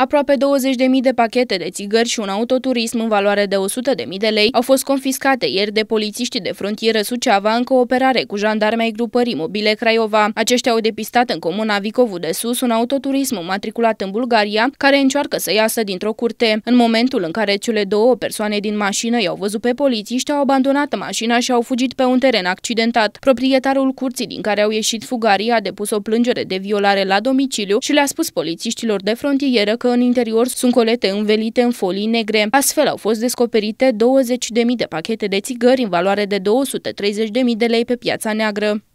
Aproape 20.000 de pachete de țigări și un autoturism în valoare de 100.000 de lei au fost confiscate ieri de polițiștii de frontieră Suceava în cooperare cu jandarmei grupării mobile Craiova. Aceștia au depistat în comuna Vicovu de Sus un autoturism matriculat în Bulgaria care încearcă să iasă dintr-o curte. În momentul în care cele două persoane din mașină i-au văzut pe polițiști, au abandonat mașina și au fugit pe un teren accidentat. Proprietarul curții din care au ieșit fugarii a depus o plângere de violare la domiciliu și le-a spus polițiștilor de frontieră că că în interior sunt colete învelite în folii negre. Astfel au fost descoperite 20.000 de pachete de țigări în valoare de 230.000 de lei pe piața neagră.